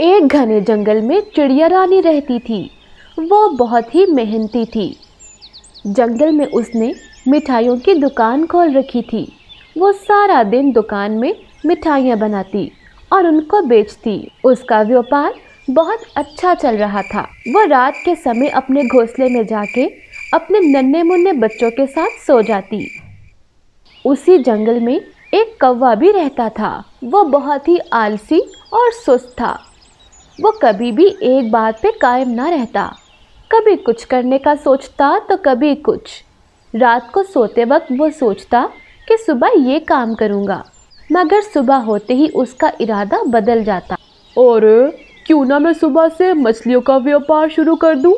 एक घने जंगल में चिड़िया रानी रहती थी वो बहुत ही मेहनती थी जंगल में उसने मिठाइयों की दुकान खोल रखी थी वो सारा दिन दुकान में मिठाइयाँ बनाती और उनको बेचती उसका व्यापार बहुत अच्छा चल रहा था वो रात के समय अपने घोंसले में जाके अपने नन्हे मुन्ने बच्चों के साथ सो जाती उसी जंगल में एक कौवा भी रहता था वो बहुत ही आलसी और सुस्त था वो कभी भी एक बात पे कायम ना रहता कभी कुछ करने का सोचता तो कभी कुछ रात को सोते वक्त वो सोचता कि सुबह ये काम करूँगा मगर सुबह होते ही उसका इरादा बदल जाता और क्यों ना मैं सुबह से मछलियों का व्यापार शुरू कर दूँ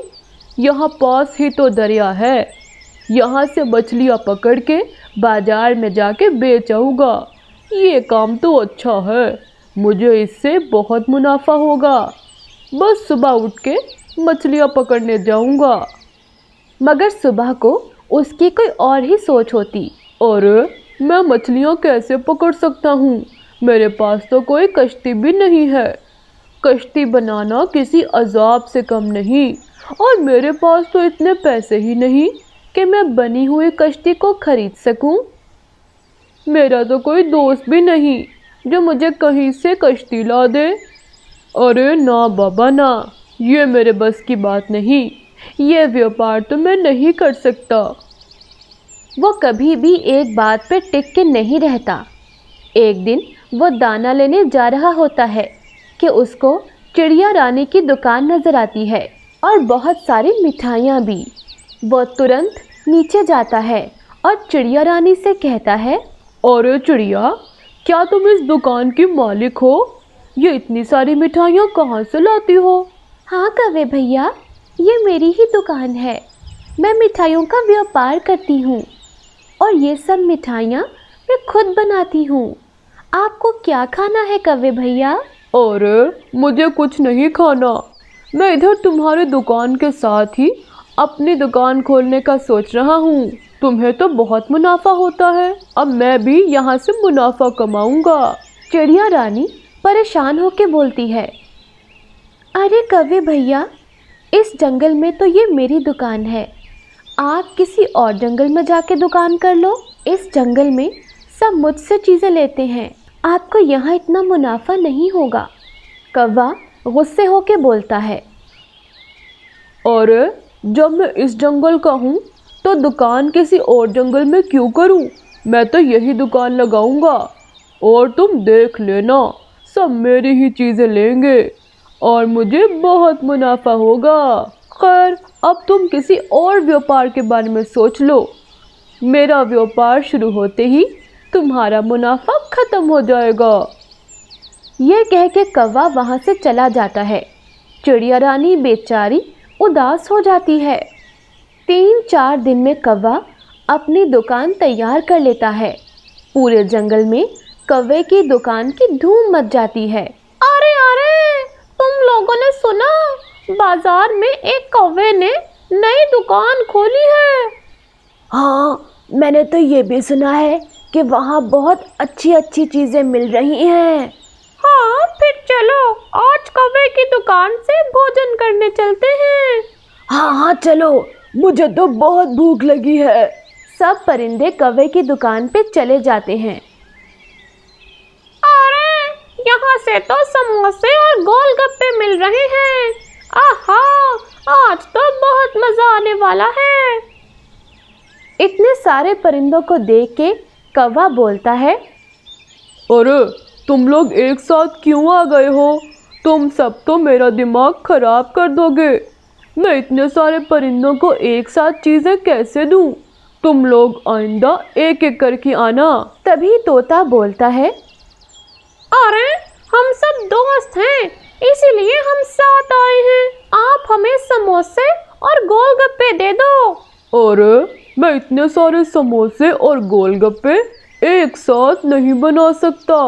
यहाँ पास ही तो दरिया है यहाँ से मछलियाँ पकड़ के बाजार में जाके बेचाऊँगा ये काम तो अच्छा है मुझे इससे बहुत मुनाफा होगा बस सुबह उठ के मछलियाँ पकड़ने जाऊँगा मगर सुबह को उसकी कोई और ही सोच होती और मैं मछलियाँ कैसे पकड़ सकता हूँ मेरे पास तो कोई कश्ती भी नहीं है कश्ती बनाना किसी अजाब से कम नहीं और मेरे पास तो इतने पैसे ही नहीं कि मैं बनी हुई कश्ती को खरीद सकूं? मेरा तो कोई दोस्त भी नहीं जो मुझे कहीं से कश्ती ला दे अरे ना बाबा ना ये मेरे बस की बात नहीं ये व्यापार तो मैं नहीं कर सकता वो कभी भी एक बात पे टिक के नहीं रहता एक दिन वो दाना लेने जा रहा होता है कि उसको चिड़िया रानी की दुकान नज़र आती है और बहुत सारी मिठाइयाँ भी वो तुरंत नीचे जाता है और चिड़िया रानी से कहता है अरे चिड़िया क्या तुम इस दुकान की मालिक हो ये इतनी सारी मिठाइयाँ कहाँ से लाती हो हाँ कवे भैया ये मेरी ही दुकान है मैं मिठाइयों का व्यापार करती हूँ और ये सब मिठाइयाँ मैं खुद बनाती हूँ आपको क्या खाना है कवे भैया अरे मुझे कुछ नहीं खाना मैं इधर तुम्हारे दुकान के साथ ही अपनी दुकान खोलने का सोच रहा हूँ तुम्हें तो बहुत मुनाफा होता है अब मैं भी यहाँ से मुनाफा कमाऊँगा चिड़िया रानी परेशान होके बोलती है अरे कवे भैया इस जंगल में तो ये मेरी दुकान है आप किसी और जंगल में जाके दुकान कर लो इस जंगल में सब मुझसे चीज़ें लेते हैं आपको यहाँ इतना मुनाफा नहीं होगा कौवा गुस्से होके बोलता है और जब मैं इस जंगल का हूँ तो दुकान किसी और जंगल में क्यों करूँ मैं तो यही दुकान लगाऊंगा और तुम देख लेना सब मेरी ही चीज़ें लेंगे और मुझे बहुत मुनाफा होगा खैर अब तुम किसी और व्यापार के बारे में सोच लो मेरा व्यापार शुरू होते ही तुम्हारा मुनाफा ख़त्म हो जाएगा यह कह के कौवा वहाँ से चला जाता है चिड़िया रानी बेचारी उदास हो जाती है तीन चार दिन में कौवा अपनी दुकान तैयार कर लेता है पूरे जंगल में कौवे की दुकान की धूम मच जाती है अरे अरे तुम लोगों ने सुना बाजार में एक कौवे ने नई दुकान खोली है हाँ मैंने तो ये भी सुना है कि वहाँ बहुत अच्छी अच्छी चीज़ें मिल रही हैं हाँ फिर चलो आज कवे की दुकान से भोजन करने चलते हैं हाँ हाँ चलो मुझे तो बहुत भूख लगी है सब परिंदे कवे की दुकान पे चले जाते हैं अरे यहाँ से तो समोसे और गोलगप्पे मिल रहे हैं आहा आज तो बहुत मज़ा आने वाला है इतने सारे परिंदों को देख के कौवा बोलता है अरे तुम लोग एक साथ क्यों आ गए हो तुम सब तो मेरा दिमाग ख़राब कर दोगे मैं इतने सारे परिंदों को एक साथ चीज़ें कैसे दूँ तुम लोग आइंदा एक एक करके आना तभी तोता बोलता है अरे हम सब दोस्त हैं इसीलिए हम साथ आए हैं आप हमें समोसे और गोलगप्पे दे दो और मैं इतने सारे समोसे और गोलगप्पे एक साथ नहीं बना सकता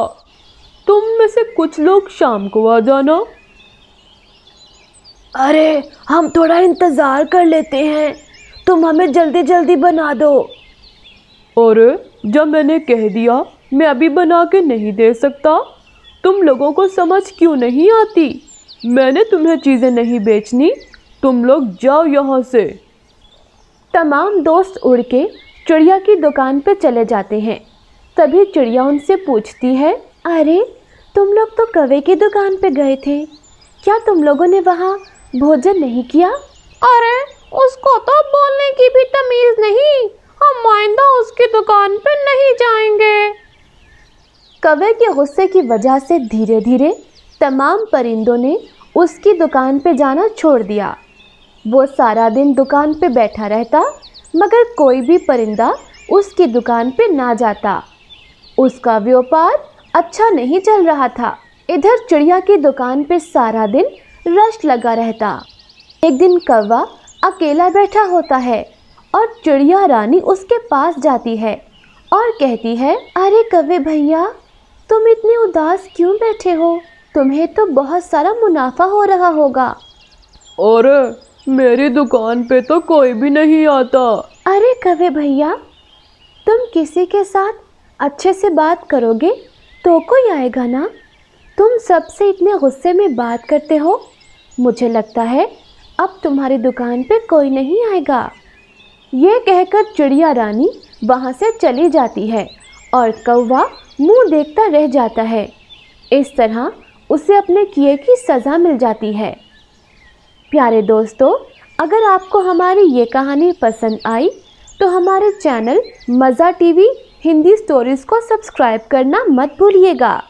तुम में से कुछ लोग शाम को आ जाना अरे हम थोड़ा इंतज़ार कर लेते हैं तुम हमें जल्दी जल्दी बना दो और जब मैंने कह दिया मैं अभी बना के नहीं दे सकता तुम लोगों को समझ क्यों नहीं आती मैंने तुम्हें चीज़ें नहीं बेचनी तुम लोग जाओ यहाँ से तमाम दोस्त उड़ के चिड़िया की दुकान पर चले जाते हैं तभी चिड़िया उनसे पूछती है अरे तुम लोग तो कवे की दुकान पे गए थे क्या तुम लोगों ने वहाँ भोजन नहीं किया अरे उसको तो बोलने की भी तमीज नहीं हम आइंदा उसकी दुकान पे नहीं जाएंगे कवे के गुस्से की वजह से धीरे धीरे तमाम परिंदों ने उसकी दुकान पे जाना छोड़ दिया वो सारा दिन दुकान पे बैठा रहता मगर कोई भी परिंदा उसकी दुकान पे ना जाता उसका व्यापार अच्छा नहीं चल रहा था इधर चिड़िया की दुकान पे सारा दिन रश लगा रहता एक दिन कौवा अकेला बैठा होता है और चिड़िया रानी उसके पास जाती है और कहती है अरे कवे भैया तुम इतने उदास क्यों बैठे हो तुम्हें तो बहुत सारा मुनाफा हो रहा होगा और मेरी दुकान पे तो कोई भी नहीं आता अरे कवे भैया तुम किसी के साथ अच्छे से बात करोगे तो कोई आएगा ना तुम सबसे इतने गुस्से में बात करते हो मुझे लगता है अब तुम्हारी दुकान पे कोई नहीं आएगा ये कहकर चिड़िया रानी वहाँ से चली जाती है और कौवा मुंह देखता रह जाता है इस तरह उसे अपने किए की सज़ा मिल जाती है प्यारे दोस्तों अगर आपको हमारी ये कहानी पसंद आई तो हमारे channel Maza TV Hindi stories को सब्सक्राइब करना मत भूलिएगा